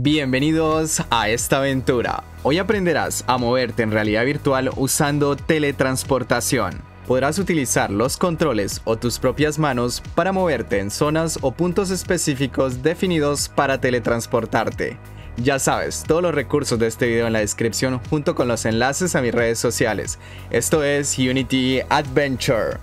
Bienvenidos a esta aventura. Hoy aprenderás a moverte en realidad virtual usando teletransportación. Podrás utilizar los controles o tus propias manos para moverte en zonas o puntos específicos definidos para teletransportarte. Ya sabes, todos los recursos de este video en la descripción junto con los enlaces a mis redes sociales. Esto es Unity Adventure.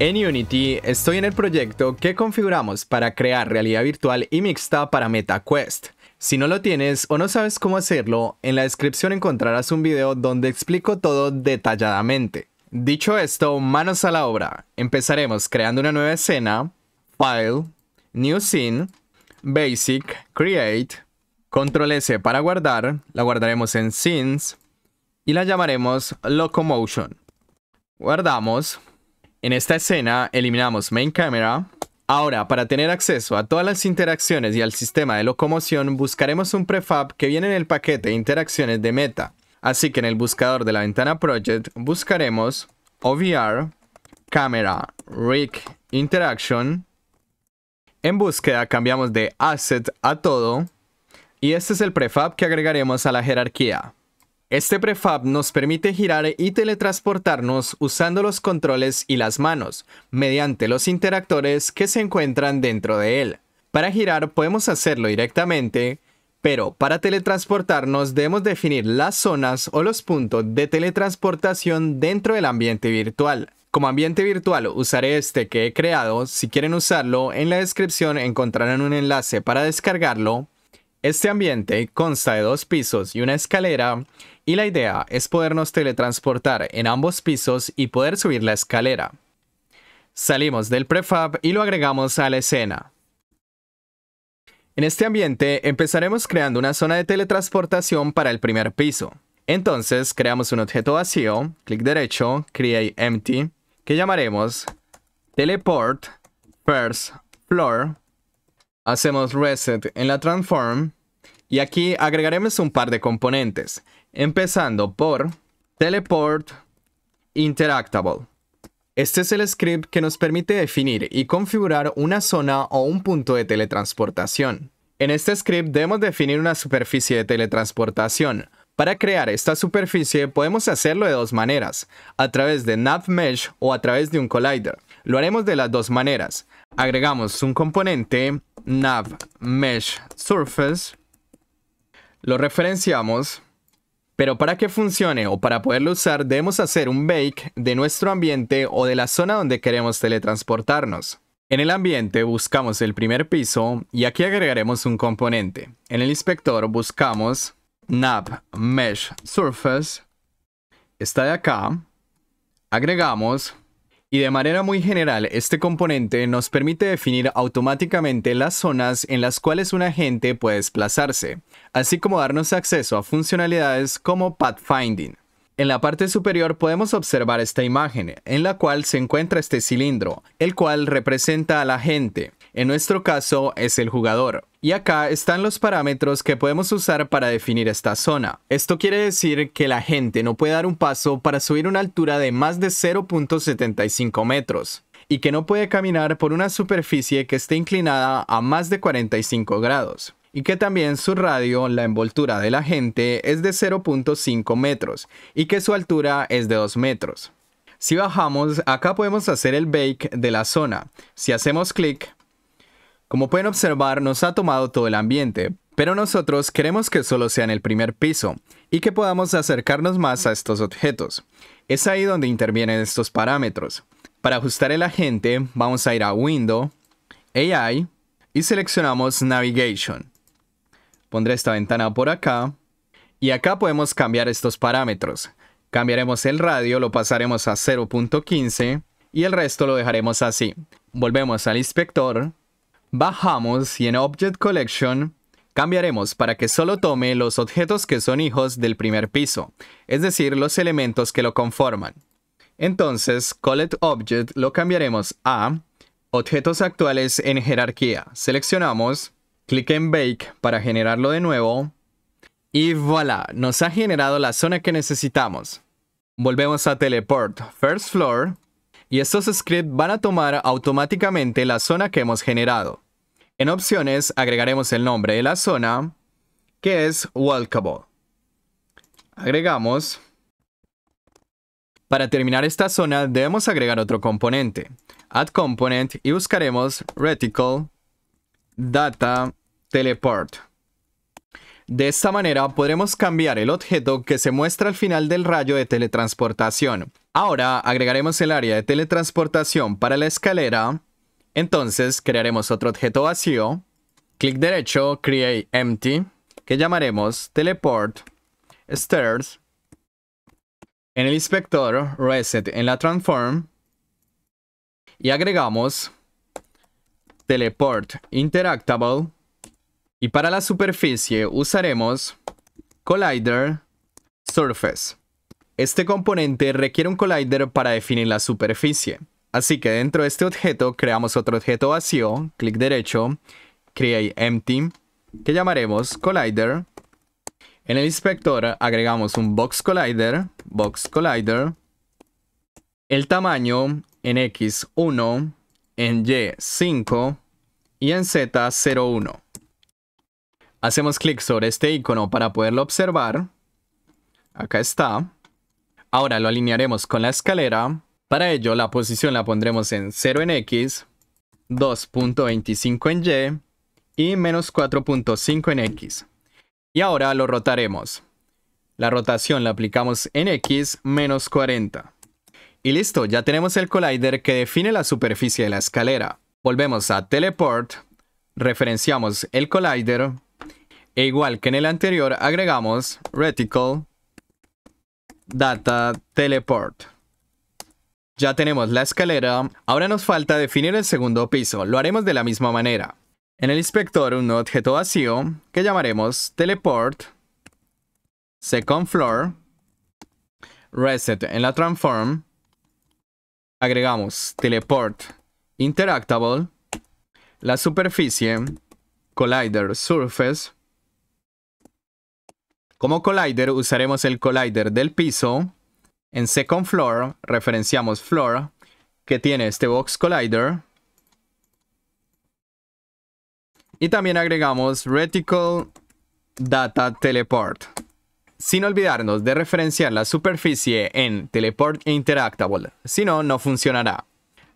En Unity estoy en el proyecto que configuramos para crear realidad virtual y mixta para MetaQuest. Si no lo tienes o no sabes cómo hacerlo, en la descripción encontrarás un video donde explico todo detalladamente. Dicho esto, manos a la obra. Empezaremos creando una nueva escena, File, New Scene, Basic, Create, Control S para guardar, la guardaremos en Scenes y la llamaremos Locomotion. Guardamos. En esta escena eliminamos Main Camera, Ahora, para tener acceso a todas las interacciones y al sistema de locomoción, buscaremos un prefab que viene en el paquete interacciones de Meta. Así que en el buscador de la ventana Project buscaremos OVR Camera Rig Interaction. En búsqueda cambiamos de Asset a todo. Y este es el prefab que agregaremos a la jerarquía. Este prefab nos permite girar y teletransportarnos usando los controles y las manos, mediante los interactores que se encuentran dentro de él. Para girar podemos hacerlo directamente, pero para teletransportarnos debemos definir las zonas o los puntos de teletransportación dentro del ambiente virtual. Como ambiente virtual usaré este que he creado, si quieren usarlo en la descripción encontrarán un enlace para descargarlo, este ambiente consta de dos pisos y una escalera, y la idea es podernos teletransportar en ambos pisos y poder subir la escalera. Salimos del prefab y lo agregamos a la escena. En este ambiente empezaremos creando una zona de teletransportación para el primer piso. Entonces creamos un objeto vacío, clic derecho, create empty, que llamaremos teleport first floor Hacemos reset en la transform y aquí agregaremos un par de componentes, empezando por teleport interactable. Este es el script que nos permite definir y configurar una zona o un punto de teletransportación. En este script debemos definir una superficie de teletransportación. Para crear esta superficie podemos hacerlo de dos maneras, a través de NavMesh o a través de un collider. Lo haremos de las dos maneras. Agregamos un componente nav mesh surface, lo referenciamos, pero para que funcione o para poderlo usar debemos hacer un bake de nuestro ambiente o de la zona donde queremos teletransportarnos. En el ambiente buscamos el primer piso y aquí agregaremos un componente. En el inspector buscamos nav mesh surface, está de acá, agregamos y de manera muy general, este componente nos permite definir automáticamente las zonas en las cuales un agente puede desplazarse, así como darnos acceso a funcionalidades como pathfinding. En la parte superior podemos observar esta imagen, en la cual se encuentra este cilindro, el cual representa al agente. En nuestro caso es el jugador. Y acá están los parámetros que podemos usar para definir esta zona. Esto quiere decir que la gente no puede dar un paso para subir una altura de más de 0.75 metros y que no puede caminar por una superficie que esté inclinada a más de 45 grados y que también su radio, la envoltura de la gente, es de 0.5 metros y que su altura es de 2 metros. Si bajamos, acá podemos hacer el bake de la zona. Si hacemos clic, como pueden observar, nos ha tomado todo el ambiente, pero nosotros queremos que solo sea en el primer piso y que podamos acercarnos más a estos objetos. Es ahí donde intervienen estos parámetros. Para ajustar el agente, vamos a ir a Window, AI y seleccionamos Navigation. Pondré esta ventana por acá y acá podemos cambiar estos parámetros. Cambiaremos el radio, lo pasaremos a 0.15 y el resto lo dejaremos así. Volvemos al inspector Bajamos y en Object Collection cambiaremos para que solo tome los objetos que son hijos del primer piso, es decir, los elementos que lo conforman. Entonces, Collect Object lo cambiaremos a Objetos actuales en jerarquía. Seleccionamos, clic en Bake para generarlo de nuevo y voilà, nos ha generado la zona que necesitamos. Volvemos a Teleport First Floor y estos scripts van a tomar automáticamente la zona que hemos generado. En opciones agregaremos el nombre de la zona, que es walkable. Agregamos. Para terminar esta zona debemos agregar otro componente. Add component y buscaremos reticle data teleport. De esta manera podremos cambiar el objeto que se muestra al final del rayo de teletransportación. Ahora agregaremos el área de teletransportación para la escalera. Entonces crearemos otro objeto vacío. Clic derecho, Create Empty, que llamaremos Teleport Stairs. En el inspector, Reset en la Transform. Y agregamos Teleport Interactable y para la superficie usaremos Collider Surface. Este componente requiere un collider para definir la superficie. Así que dentro de este objeto creamos otro objeto vacío, clic derecho, create empty, que llamaremos collider. En el inspector agregamos un box collider, box collider. El tamaño en X1, en Y5 y en Z01. Hacemos clic sobre este icono para poderlo observar. Acá está. Ahora lo alinearemos con la escalera. Para ello la posición la pondremos en 0 en X, 2.25 en Y y menos 4.5 en X. Y ahora lo rotaremos. La rotación la aplicamos en X menos 40. Y listo, ya tenemos el collider que define la superficie de la escalera. Volvemos a Teleport, referenciamos el collider e igual que en el anterior, agregamos reticle data teleport. Ya tenemos la escalera, ahora nos falta definir el segundo piso, lo haremos de la misma manera. En el inspector un objeto vacío que llamaremos teleport second floor reset en la transform agregamos teleport interactable la superficie collider surface como collider usaremos el collider del piso. En second floor referenciamos floor que tiene este box collider. Y también agregamos reticle data teleport. Sin olvidarnos de referenciar la superficie en teleport interactable, si no, no funcionará.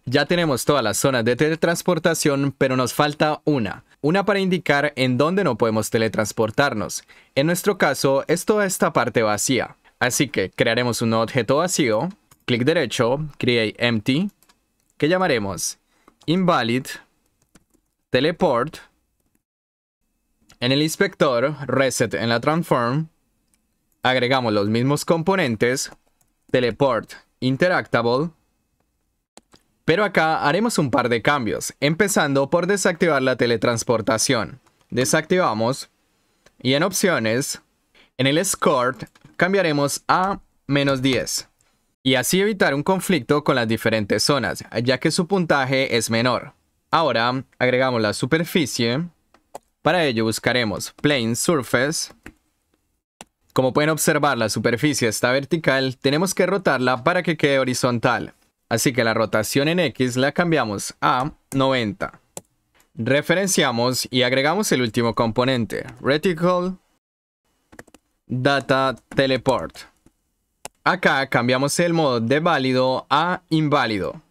Ya tenemos todas las zonas de teletransportación, pero nos falta una una para indicar en dónde no podemos teletransportarnos. En nuestro caso es toda esta parte vacía. Así que crearemos un objeto vacío, clic derecho, create empty, que llamaremos invalid teleport. En el inspector, reset en la transform, agregamos los mismos componentes, teleport interactable, pero acá haremos un par de cambios, empezando por desactivar la teletransportación. Desactivamos y en opciones, en el score cambiaremos a menos 10 y así evitar un conflicto con las diferentes zonas, ya que su puntaje es menor. Ahora agregamos la superficie. Para ello buscaremos Plane Surface. Como pueden observar, la superficie está vertical, tenemos que rotarla para que quede horizontal. Así que la rotación en X la cambiamos a 90. Referenciamos y agregamos el último componente, Reticle Data Teleport. Acá cambiamos el modo de válido a inválido.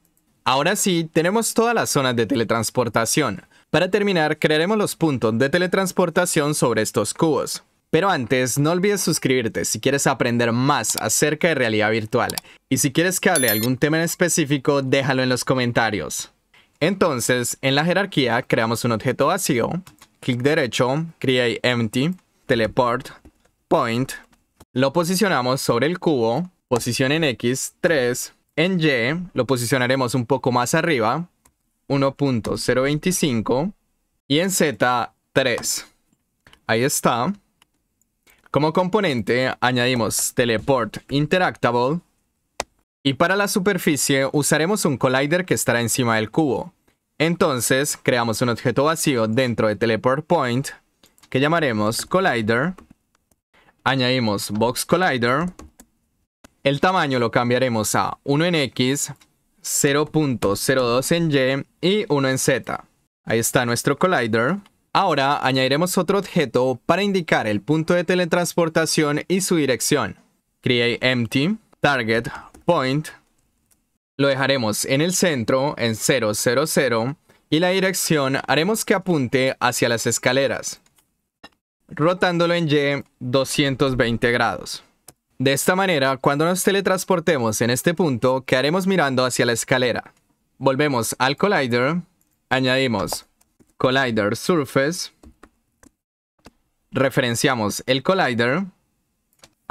Ahora sí, tenemos todas las zonas de teletransportación. Para terminar, crearemos los puntos de teletransportación sobre estos cubos. Pero antes, no olvides suscribirte si quieres aprender más acerca de realidad virtual. Y si quieres que hable algún tema en específico, déjalo en los comentarios. Entonces, en la jerarquía, creamos un objeto vacío, clic derecho, create empty, teleport, point, lo posicionamos sobre el cubo, posición en X, 3, en Y, lo posicionaremos un poco más arriba, 1.025, y en Z, 3. Ahí está. Como componente añadimos Teleport Interactable y para la superficie usaremos un collider que estará encima del cubo. Entonces creamos un objeto vacío dentro de Teleport Point que llamaremos Collider. Añadimos Box Collider. El tamaño lo cambiaremos a 1 en X, 0.02 en Y y 1 en Z. Ahí está nuestro collider. Ahora añadiremos otro objeto para indicar el punto de teletransportación y su dirección. Create empty target point. Lo dejaremos en el centro en 000 y la dirección haremos que apunte hacia las escaleras, rotándolo en Y 220 grados. De esta manera, cuando nos teletransportemos en este punto, quedaremos mirando hacia la escalera. Volvemos al collider, añadimos collider surface, referenciamos el collider.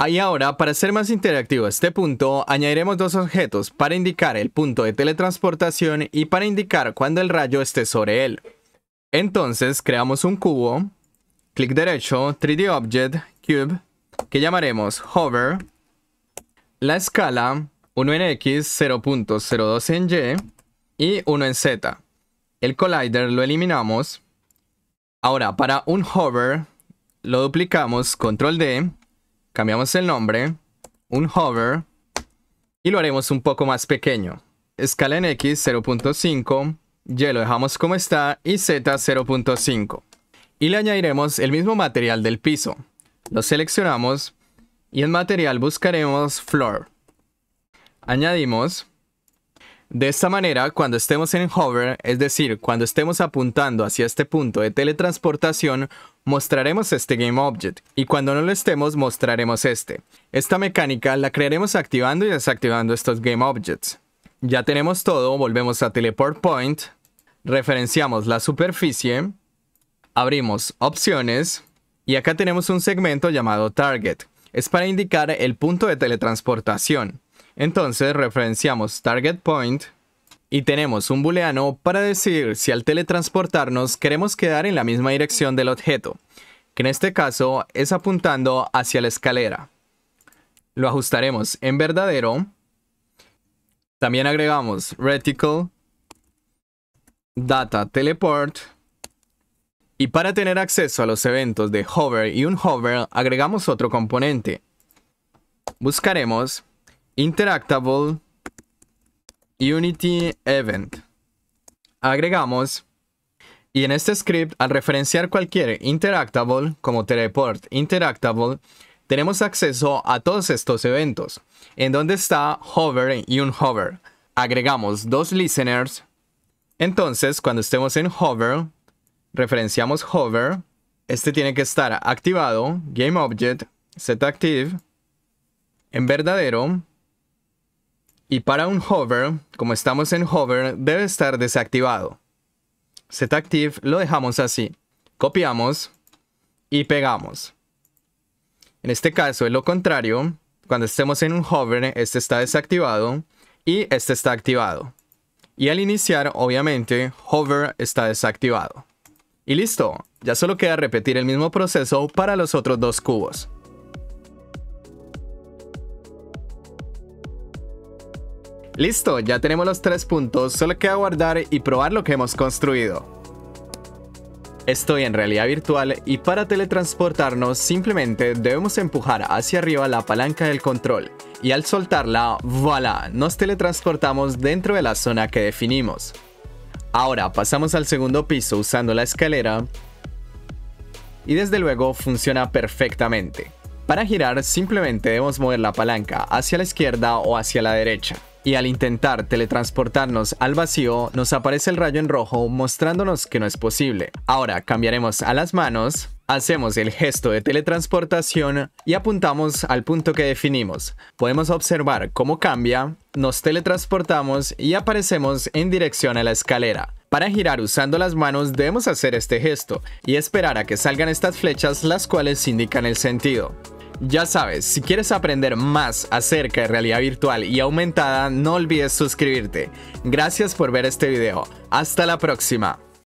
Y ahora, para ser más interactivo este punto, añadiremos dos objetos para indicar el punto de teletransportación y para indicar cuando el rayo esté sobre él. Entonces, creamos un cubo, clic derecho, 3D Object, Cube, que llamaremos Hover, la escala 1 en X, 0.02 en Y y 1 en Z. El collider lo eliminamos. Ahora, para un hover, lo duplicamos, control D, cambiamos el nombre, un hover, y lo haremos un poco más pequeño. Escala en X 0.5, Y lo dejamos como está, y Z 0.5. Y le añadiremos el mismo material del piso. Lo seleccionamos, y en material buscaremos floor. Añadimos de esta manera, cuando estemos en hover, es decir, cuando estemos apuntando hacia este punto de teletransportación, mostraremos este GameObject, y cuando no lo estemos, mostraremos este. Esta mecánica la crearemos activando y desactivando estos GameObjects. Ya tenemos todo, volvemos a Teleport Point, referenciamos la superficie, abrimos opciones, y acá tenemos un segmento llamado Target. Es para indicar el punto de teletransportación. Entonces referenciamos target point y tenemos un booleano para decir si al teletransportarnos queremos quedar en la misma dirección del objeto, que en este caso es apuntando hacia la escalera. Lo ajustaremos en verdadero. También agregamos reticle data teleport y para tener acceso a los eventos de hover y un hover agregamos otro componente. Buscaremos Interactable Unity Event. Agregamos. Y en este script, al referenciar cualquier interactable, como teleport interactable, tenemos acceso a todos estos eventos, en donde está hover y un hover. Agregamos dos listeners. Entonces, cuando estemos en hover, referenciamos hover. Este tiene que estar activado, GameObject, setActive, en verdadero, y para un hover, como estamos en hover, debe estar desactivado. setActive lo dejamos así. Copiamos y pegamos. En este caso es lo contrario. Cuando estemos en un hover, este está desactivado y este está activado. Y al iniciar, obviamente, hover está desactivado. Y listo, ya solo queda repetir el mismo proceso para los otros dos cubos. Listo, ya tenemos los tres puntos, solo queda guardar y probar lo que hemos construido. Estoy en realidad virtual y para teletransportarnos simplemente debemos empujar hacia arriba la palanca del control y al soltarla, voilà, nos teletransportamos dentro de la zona que definimos. Ahora pasamos al segundo piso usando la escalera y desde luego funciona perfectamente. Para girar simplemente debemos mover la palanca hacia la izquierda o hacia la derecha y al intentar teletransportarnos al vacío nos aparece el rayo en rojo mostrándonos que no es posible. Ahora cambiaremos a las manos, hacemos el gesto de teletransportación y apuntamos al punto que definimos. Podemos observar cómo cambia, nos teletransportamos y aparecemos en dirección a la escalera. Para girar usando las manos debemos hacer este gesto y esperar a que salgan estas flechas las cuales indican el sentido. Ya sabes, si quieres aprender más acerca de realidad virtual y aumentada, no olvides suscribirte. Gracias por ver este video. Hasta la próxima.